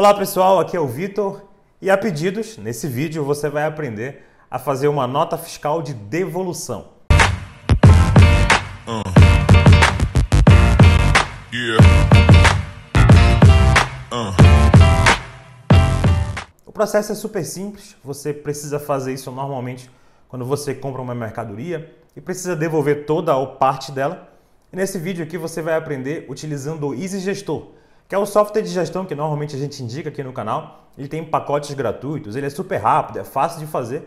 Olá pessoal, aqui é o Vitor e a pedidos, nesse vídeo você vai aprender a fazer uma nota fiscal de devolução. Uh. Yeah. Uh. O processo é super simples, você precisa fazer isso normalmente quando você compra uma mercadoria e precisa devolver toda ou parte dela. E nesse vídeo aqui você vai aprender utilizando o Easy Gestor, que é o software de gestão que normalmente a gente indica aqui no canal. Ele tem pacotes gratuitos, ele é super rápido, é fácil de fazer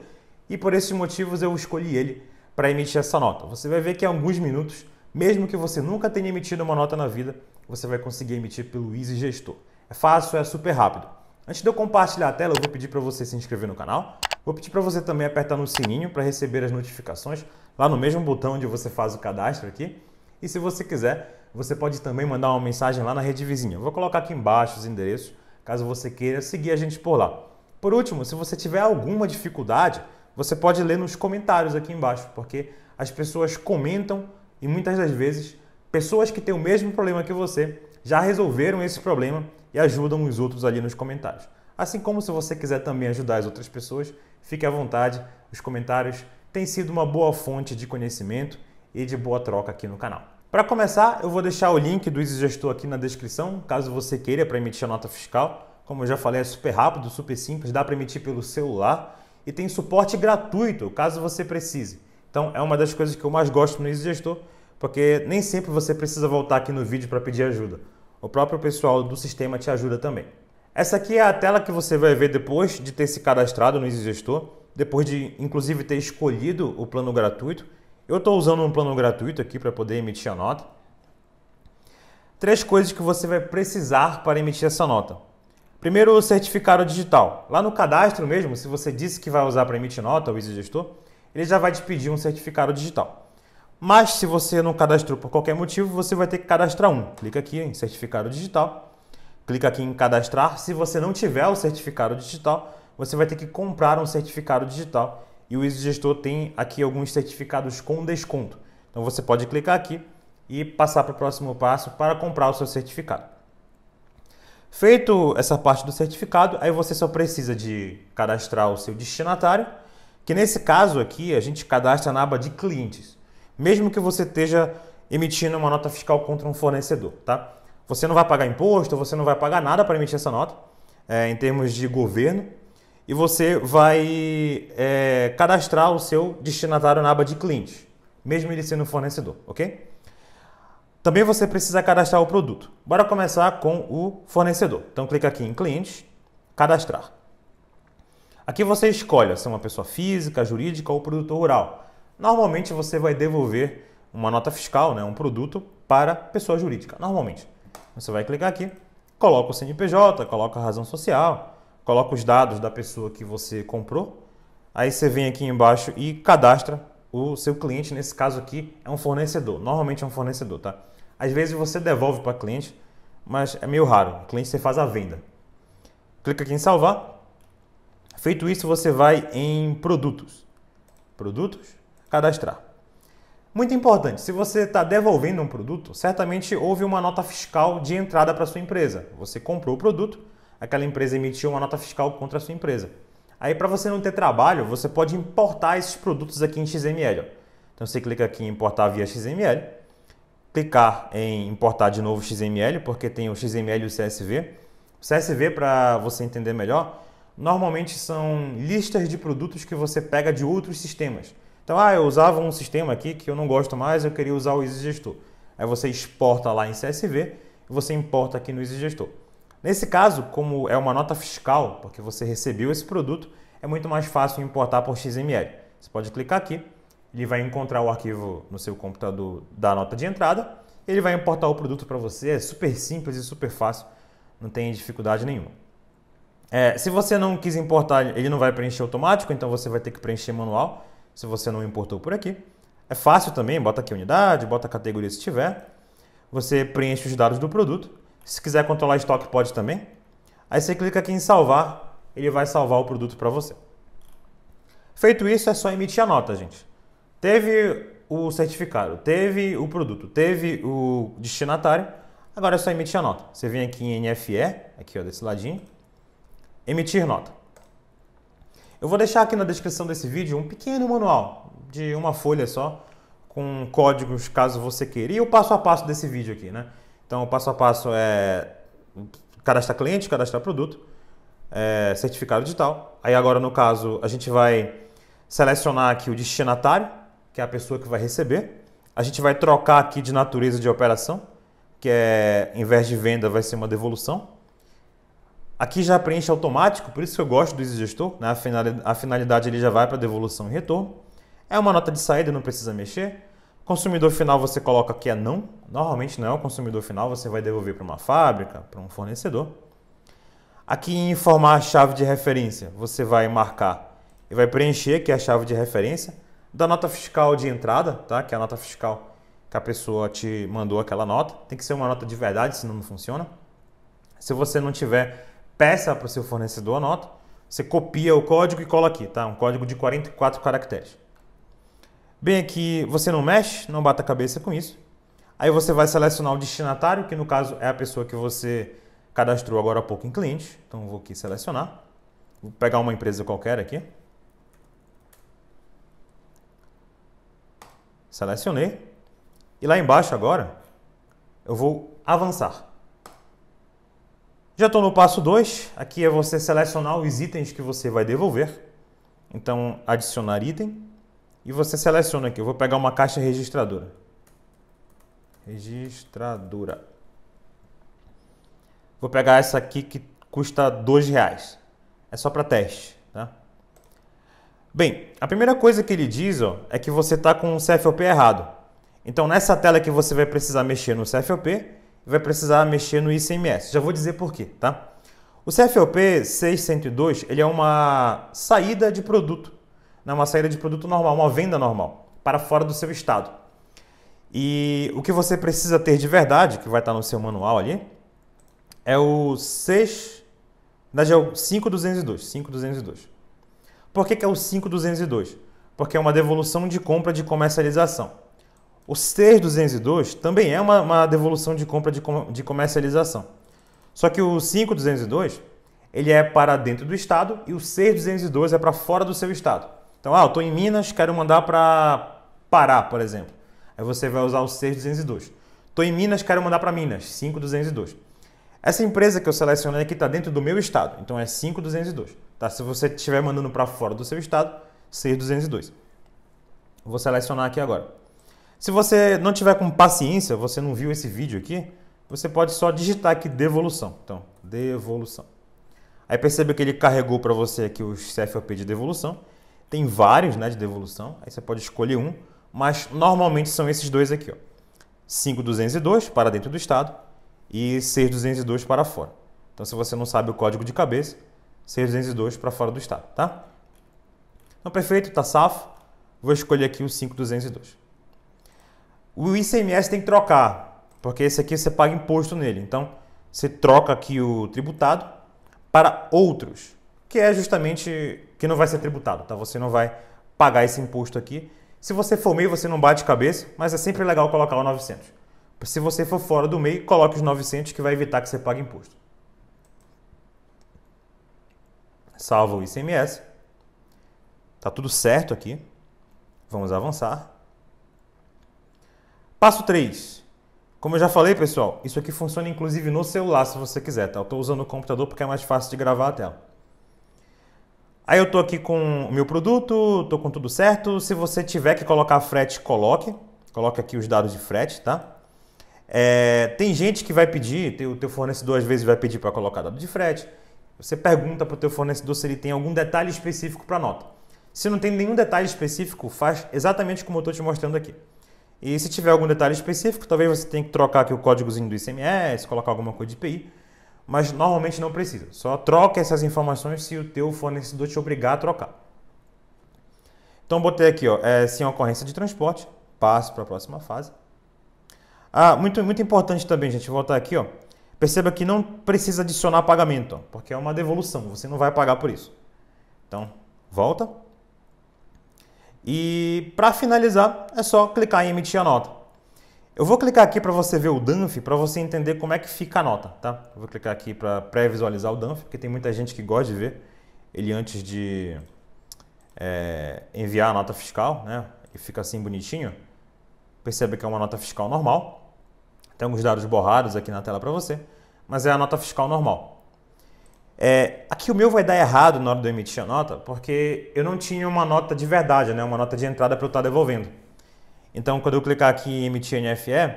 e por esses motivos eu escolhi ele para emitir essa nota. Você vai ver que em alguns minutos, mesmo que você nunca tenha emitido uma nota na vida, você vai conseguir emitir pelo Easy Gestor. É fácil, é super rápido. Antes de eu compartilhar a tela, eu vou pedir para você se inscrever no canal. Vou pedir para você também apertar no sininho para receber as notificações lá no mesmo botão onde você faz o cadastro aqui. E se você quiser, você pode também mandar uma mensagem lá na rede vizinha. vou colocar aqui embaixo os endereços, caso você queira seguir a gente por lá. Por último, se você tiver alguma dificuldade, você pode ler nos comentários aqui embaixo, porque as pessoas comentam e muitas das vezes pessoas que têm o mesmo problema que você já resolveram esse problema e ajudam os outros ali nos comentários. Assim como se você quiser também ajudar as outras pessoas, fique à vontade. Os comentários têm sido uma boa fonte de conhecimento e de boa troca aqui no canal. Para começar, eu vou deixar o link do Gestor aqui na descrição, caso você queira para emitir a nota fiscal. Como eu já falei, é super rápido, super simples, dá para emitir pelo celular e tem suporte gratuito, caso você precise. Então, é uma das coisas que eu mais gosto no Gestor, porque nem sempre você precisa voltar aqui no vídeo para pedir ajuda. O próprio pessoal do sistema te ajuda também. Essa aqui é a tela que você vai ver depois de ter se cadastrado no Gestor, depois de inclusive ter escolhido o plano gratuito eu estou usando um plano gratuito aqui para poder emitir a nota. Três coisas que você vai precisar para emitir essa nota. Primeiro, o certificado digital. Lá no cadastro mesmo, se você disse que vai usar para emitir nota, o exigestor, ele já vai te pedir um certificado digital. Mas se você não cadastrou por qualquer motivo, você vai ter que cadastrar um. Clica aqui em certificado digital. Clica aqui em cadastrar. Se você não tiver o certificado digital, você vai ter que comprar um certificado digital e o Easy Gestor tem aqui alguns certificados com desconto. Então você pode clicar aqui e passar para o próximo passo para comprar o seu certificado. Feito essa parte do certificado, aí você só precisa de cadastrar o seu destinatário, que nesse caso aqui a gente cadastra na aba de clientes, mesmo que você esteja emitindo uma nota fiscal contra um fornecedor, tá? Você não vai pagar imposto, você não vai pagar nada para emitir essa nota, é, em termos de governo, e você vai é, cadastrar o seu destinatário na aba de clientes, mesmo ele sendo fornecedor, ok? Também você precisa cadastrar o produto. Bora começar com o fornecedor. Então clica aqui em clientes, cadastrar. Aqui você escolhe se é uma pessoa física, jurídica ou produtor rural. Normalmente você vai devolver uma nota fiscal, né, um produto, para pessoa jurídica. Normalmente. Você vai clicar aqui, coloca o CNPJ, coloca a razão social, coloca os dados da pessoa que você comprou, aí você vem aqui embaixo e cadastra o seu cliente. Nesse caso aqui é um fornecedor, normalmente é um fornecedor, tá? Às vezes você devolve para cliente, mas é meio raro. O cliente você faz a venda. Clica aqui em salvar. Feito isso, você vai em produtos. Produtos, cadastrar. Muito importante, se você está devolvendo um produto, certamente houve uma nota fiscal de entrada para sua empresa. Você comprou o produto, aquela empresa emitiu uma nota fiscal contra a sua empresa. Aí, para você não ter trabalho, você pode importar esses produtos aqui em XML. Ó. Então, você clica aqui em importar via XML, clicar em importar de novo XML, porque tem o XML e o CSV. O CSV, para você entender melhor, normalmente são listas de produtos que você pega de outros sistemas. Então, ah, eu usava um sistema aqui que eu não gosto mais, eu queria usar o EasyGestor. Aí você exporta lá em CSV e você importa aqui no EasyGestor. Nesse caso, como é uma nota fiscal, porque você recebeu esse produto, é muito mais fácil importar por XML. Você pode clicar aqui, ele vai encontrar o arquivo no seu computador da nota de entrada, ele vai importar o produto para você, é super simples e super fácil, não tem dificuldade nenhuma. É, se você não quis importar, ele não vai preencher automático, então você vai ter que preencher manual, se você não importou por aqui. É fácil também, bota aqui unidade, bota categoria se tiver. Você preenche os dados do produto se quiser controlar estoque, pode também. Aí você clica aqui em salvar, ele vai salvar o produto para você. Feito isso, é só emitir a nota, gente. Teve o certificado, teve o produto, teve o destinatário, agora é só emitir a nota. Você vem aqui em NFE, aqui ó, desse ladinho, emitir nota. Eu vou deixar aqui na descrição desse vídeo um pequeno manual de uma folha só, com códigos caso você queira, e o passo a passo desse vídeo aqui, né? Então, o passo a passo é cadastrar cliente, cadastrar produto, é, certificado digital. Aí agora, no caso, a gente vai selecionar aqui o destinatário, que é a pessoa que vai receber. A gente vai trocar aqui de natureza de operação, que é, em vez de venda, vai ser uma devolução. Aqui já preenche automático, por isso que eu gosto do Easy Gestor, né? a finalidade ele já vai para devolução e retorno. É uma nota de saída, não precisa mexer. Consumidor final você coloca que é não. Normalmente não é o consumidor final, você vai devolver para uma fábrica, para um fornecedor. Aqui em informar a chave de referência, você vai marcar e vai preencher que é a chave de referência da nota fiscal de entrada, tá? Que é a nota fiscal que a pessoa te mandou aquela nota. Tem que ser uma nota de verdade, senão não funciona. Se você não tiver, peça para o seu fornecedor a nota. Você copia o código e cola aqui, tá? Um código de 44 caracteres. Bem aqui, é você não mexe, não bata a cabeça com isso. Aí você vai selecionar o destinatário, que no caso é a pessoa que você cadastrou agora há pouco em cliente. Então vou aqui selecionar. Vou pegar uma empresa qualquer aqui. Selecionei. E lá embaixo agora, eu vou avançar. Já estou no passo 2. Aqui é você selecionar os itens que você vai devolver. Então, adicionar item. E você seleciona aqui. Eu vou pegar uma caixa registradora. Registradora. Vou pegar essa aqui que custa dois reais. É só para teste, tá? Bem, a primeira coisa que ele diz ó, é que você está com o CFOP errado. Então, nessa tela que você vai precisar mexer no CFOP vai precisar mexer no ICMS. Já vou dizer por quê, tá? O CFOP 602 ele é uma saída de produto. Né, uma saída de produto normal, uma venda normal, para fora do seu estado. E o que você precisa ter de verdade, que vai estar no seu manual ali, é o 6 da 5202, 5202. Por que, que é o 5202? Porque é uma devolução de compra de comercialização. O 6202 também é uma, uma devolução de compra de, com, de comercialização. Só que o 5202 ele é para dentro do estado e o 6202 é para fora do seu estado. Então, ah, eu estou em Minas, quero mandar para Pará, por exemplo. Aí você vai usar o 6202. Estou em Minas, quero mandar para Minas, 5202. Essa empresa que eu selecionei aqui está dentro do meu estado, então é 5202. Tá? Se você estiver mandando para fora do seu estado, 6202. Vou selecionar aqui agora. Se você não tiver com paciência, você não viu esse vídeo aqui, você pode só digitar aqui devolução. Então, devolução. Aí perceba que ele carregou para você aqui o CFOP de devolução. Tem vários né, de devolução, aí você pode escolher um, mas normalmente são esses dois aqui. Ó. 5202 para dentro do estado e 6202 para fora. Então, se você não sabe o código de cabeça, 6202 para fora do estado, tá? Então, perfeito, tá safo. Vou escolher aqui o 5202. O ICMS tem que trocar, porque esse aqui você paga imposto nele. Então, você troca aqui o tributado para outros que é justamente que não vai ser tributado, tá? Você não vai pagar esse imposto aqui. Se você for meio, você não bate cabeça, mas é sempre legal colocar o 900. Se você for fora do meio, coloque os 900 que vai evitar que você pague imposto. Salva o ICMS. Tá tudo certo aqui. Vamos avançar. Passo 3. Como eu já falei, pessoal, isso aqui funciona inclusive no celular se você quiser, tá? Eu estou usando o computador porque é mais fácil de gravar a tela. Aí eu tô aqui com o meu produto, tô com tudo certo. Se você tiver que colocar frete, coloque. Coloque aqui os dados de frete, tá? É, tem gente que vai pedir, o teu fornecedor às vezes vai pedir para colocar dado de frete. Você pergunta para o teu fornecedor se ele tem algum detalhe específico para nota. Se não tem nenhum detalhe específico, faz exatamente como eu estou te mostrando aqui. E se tiver algum detalhe específico, talvez você tenha que trocar aqui o códigozinho do ICMS, colocar alguma coisa de IPI mas normalmente não precisa. Só troca essas informações se o teu fornecedor te obrigar a trocar. Então botei aqui, ó, é, sem ocorrência de transporte, passo para a próxima fase. Ah, muito, muito importante também, gente, voltar aqui, ó. Perceba que não precisa adicionar pagamento, ó, porque é uma devolução, você não vai pagar por isso. Então, volta. E para finalizar, é só clicar em emitir a nota. Eu vou clicar aqui para você ver o Danf, para você entender como é que fica a nota, tá? Eu vou clicar aqui para pré-visualizar o Danf, porque tem muita gente que gosta de ver ele antes de é, enviar a nota fiscal, né? E fica assim bonitinho. Percebe que é uma nota fiscal normal. Tem alguns dados borrados aqui na tela para você, mas é a nota fiscal normal. É, aqui o meu vai dar errado na hora de eu emitir a nota, porque eu não tinha uma nota de verdade, né? Uma nota de entrada para eu estar devolvendo. Então, quando eu clicar aqui em emitir NFE,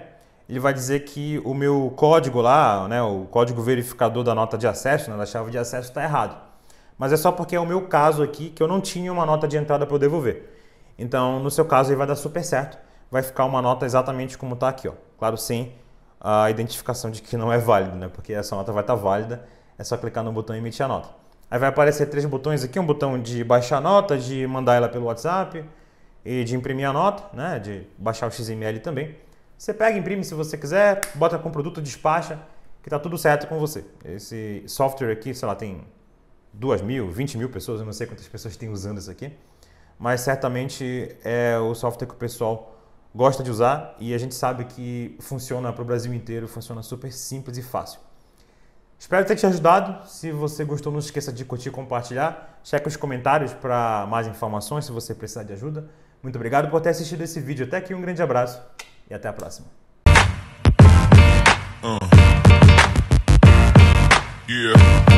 ele vai dizer que o meu código lá, né, o código verificador da nota de acesso, né, da chave de acesso, está errado. Mas é só porque é o meu caso aqui que eu não tinha uma nota de entrada para eu devolver. Então, no seu caso, aí vai dar super certo. Vai ficar uma nota exatamente como está aqui. Ó. Claro, sem a identificação de que não é válido, né? porque essa nota vai estar tá válida. É só clicar no botão emitir a nota. Aí vai aparecer três botões aqui, um botão de baixar a nota, de mandar ela pelo WhatsApp, e de imprimir a nota, né? de baixar o XML também. Você pega, imprime se você quiser, bota com o produto, despacha, que tá tudo certo com você. Esse software aqui, sei lá, tem 2 mil, 20 mil pessoas, eu não sei quantas pessoas têm usando isso aqui, mas certamente é o software que o pessoal gosta de usar e a gente sabe que funciona para o Brasil inteiro, funciona super simples e fácil. Espero ter te ajudado. Se você gostou, não esqueça de curtir e compartilhar. Cheque os comentários para mais informações se você precisar de ajuda. Muito obrigado por ter assistido esse vídeo até aqui, um grande abraço e até a próxima. Uh. Yeah.